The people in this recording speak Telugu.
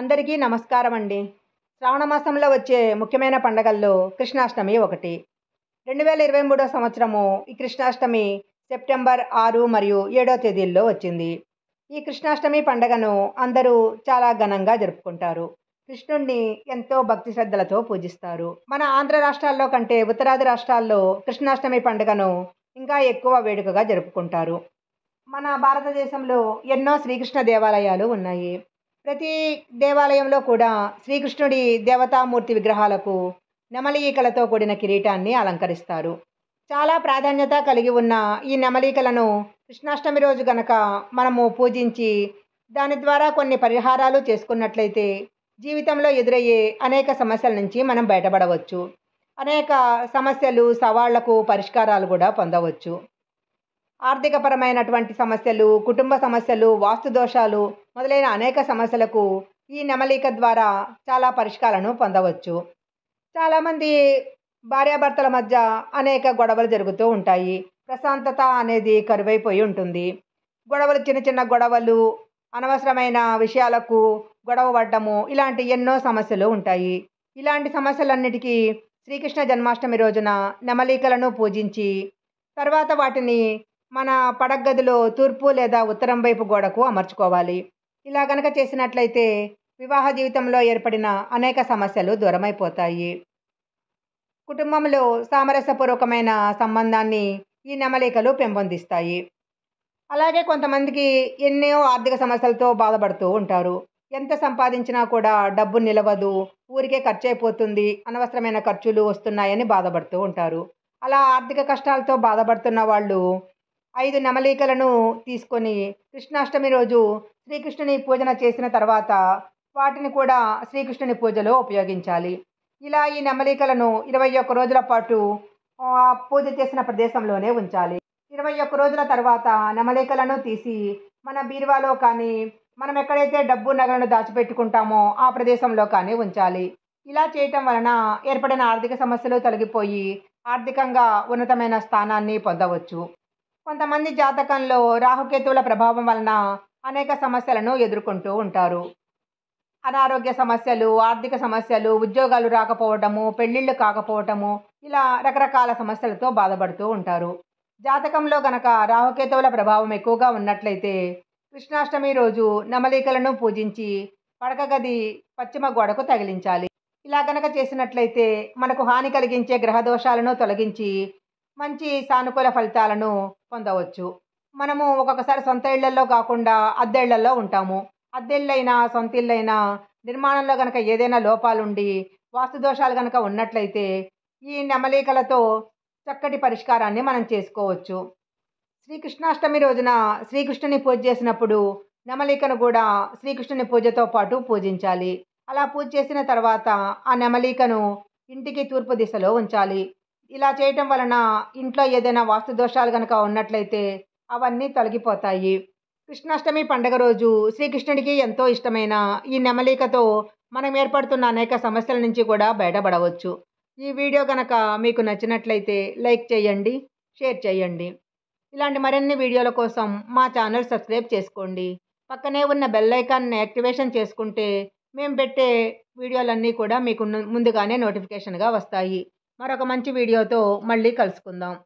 అందరికీ నమస్కారం అండి శ్రావణ మాసంలో వచ్చే ముఖ్యమైన పండగల్లో కృష్ణాష్టమి ఒకటి రెండు వేల ఇరవై మూడో సంవత్సరము ఈ కృష్ణాష్టమి సెప్టెంబర్ ఆరు మరియు ఏడో తేదీల్లో వచ్చింది ఈ కృష్ణాష్టమి పండగను అందరూ చాలా ఘనంగా జరుపుకుంటారు కృష్ణుణ్ణి ఎంతో భక్తి శ్రద్ధలతో పూజిస్తారు మన ఆంధ్ర రాష్ట్రాల్లో కంటే ఉత్తరాది రాష్ట్రాల్లో కృష్ణాష్టమి పండుగను ఇంకా ఎక్కువ వేడుకగా జరుపుకుంటారు మన భారతదేశంలో ఎన్నో శ్రీకృష్ణ దేవాలయాలు ఉన్నాయి ప్రతి దేవాలయంలో కూడా శ్రీకృష్ణుడి దేవతామూర్తి విగ్రహాలకు నెమలీకలతో కూడిన కిరీటాన్ని అలంకరిస్తారు చాలా ప్రాధాన్యత కలిగి ఉన్న ఈ నెమలీకలను కృష్ణాష్టమి రోజు గనక మనము పూజించి దాని ద్వారా కొన్ని పరిహారాలు చేసుకున్నట్లయితే జీవితంలో ఎదురయ్యే అనేక సమస్యల నుంచి మనం బయటపడవచ్చు అనేక సమస్యలు సవాళ్లకు పరిష్కారాలు కూడా పొందవచ్చు ఆర్థికపరమైనటువంటి సమస్యలు కుటుంబ సమస్యలు వాస్తు దోషాలు మొదలైన అనేక సమస్యలకు ఈ నెమలిక ద్వారా చాలా పరిష్కారాలను పొందవచ్చు చాలామంది భార్యాభర్తల మధ్య అనేక గొడవలు జరుగుతూ ఉంటాయి ప్రశాంతత అనేది కరువైపోయి ఉంటుంది గొడవలు చిన్న చిన్న గొడవలు అనవసరమైన విషయాలకు గొడవ పడ్డము ఇలాంటి ఎన్నో సమస్యలు ఉంటాయి ఇలాంటి సమస్యలన్నిటికీ శ్రీకృష్ణ జన్మాష్టమి రోజున నెమలికలను పూజించి తర్వాత వాటిని మన పడగదిలో తూర్పు లేదా ఉత్తరం వైపు గోడకు అమర్చుకోవాలి ఇలా గనక చేసినట్లయితే వివాహ జీవితంలో ఏర్పడిన అనేక సమస్యలు దూరమైపోతాయి కుటుంబంలో సామరస్యపూర్వకమైన సంబంధాన్ని ఈ నెమలికలు పెంపొందిస్తాయి అలాగే కొంతమందికి ఎన్నో ఆర్థిక సమస్యలతో బాధపడుతూ ఉంటారు ఎంత సంపాదించినా కూడా డబ్బు నిలవదు ఊరికే ఖర్చు అయిపోతుంది అనవసరమైన ఖర్చులు వస్తున్నాయని బాధపడుతూ ఉంటారు అలా ఆర్థిక కష్టాలతో బాధపడుతున్న వాళ్ళు ఐదు నమలికలను తీసుకొని కృష్ణాష్టమి రోజు శ్రీకృష్ణుని పూజన చేసిన తర్వాత వాటిని కూడా శ్రీకృష్ణుని పూజలో ఉపయోగించాలి ఇలా ఈ నమలికలను ఇరవై ఒక్క రోజుల పాటు పూజ చేసిన ప్రదేశంలోనే ఉంచాలి ఇరవై ఒక్క రోజుల తర్వాత నమలికలను తీసి మన బీరువాలో కానీ మనం ఎక్కడైతే డబ్బు నగలను దాచిపెట్టుకుంటామో ఆ ప్రదేశంలో కానీ ఉంచాలి ఇలా చేయటం వలన ఏర్పడిన ఆర్థిక సమస్యలు తొలగిపోయి ఆర్థికంగా ఉన్నతమైన స్థానాన్ని పొందవచ్చు కొంతమంది జాతకంలో రాహుకేతువుల ప్రభావం వలన అనేక సమస్యలను ఎదుర్కొంటూ ఉంటారు అనారోగ్య సమస్యలు ఆర్థిక సమస్యలు ఉద్యోగాలు రాకపోవటము పెళ్ళిళ్ళు కాకపోవటము ఇలా రకరకాల సమస్యలతో బాధపడుతూ ఉంటారు జాతకంలో గనక రాహుకేతువుల ప్రభావం ఎక్కువగా ఉన్నట్లయితే కృష్ణాష్టమి రోజు నమలికలను పూజించి పడకగది పశ్చిమ గోడకు తగిలించాలి ఇలా గనక చేసినట్లయితే మనకు హాని కలిగించే గ్రహ దోషాలను తొలగించి మంచి సానుకూల ఫలితాలను పొందవచ్చు మనము ఒక్కొక్కసారి సొంత ఇళ్లలో కాకుండా అద్దె ఇళ్లలో ఉంటాము అద్దె ఇళ్ళైనా సొంత ఇళ్ళైనా నిర్మాణంలో కనుక ఏదైనా లోపాలుండి వాస్తు దోషాలు కనుక ఉన్నట్లయితే ఈ నెమలికలతో చక్కటి పరిష్కారాన్ని మనం చేసుకోవచ్చు శ్రీకృష్ణాష్టమి రోజున శ్రీకృష్ణుని పూజ చేసినప్పుడు నెమలికను కూడా శ్రీకృష్ణుని పూజతో పాటు పూజించాలి అలా పూజ చేసిన తర్వాత ఆ నెమలికను ఇంటికి తూర్పు దిశలో ఉంచాలి ఇలా చేయటం వలన ఇంట్లో ఏదైనా వాస్తు దోషాలు కనుక ఉన్నట్లయితే అవన్నీ తొలగిపోతాయి కృష్ణాష్టమి పండగ రోజు శ్రీకృష్ణుడికి ఎంతో ఇష్టమైన ఈ నెమలికతో మనం ఏర్పడుతున్న అనేక సమస్యల నుంచి కూడా బయటపడవచ్చు ఈ వీడియో కనుక మీకు నచ్చినట్లయితే లైక్ చేయండి షేర్ చేయండి ఇలాంటి మరిన్ని వీడియోల కోసం మా ఛానల్ సబ్స్క్రైబ్ చేసుకోండి పక్కనే ఉన్న బెల్ ఐకాన్ని యాక్టివేషన్ చేసుకుంటే మేము పెట్టే వీడియోలన్నీ కూడా మీకు ముందుగానే నోటిఫికేషన్గా వస్తాయి మరొక మంచి వీడియోతో మళ్ళీ కలుసుకుందాం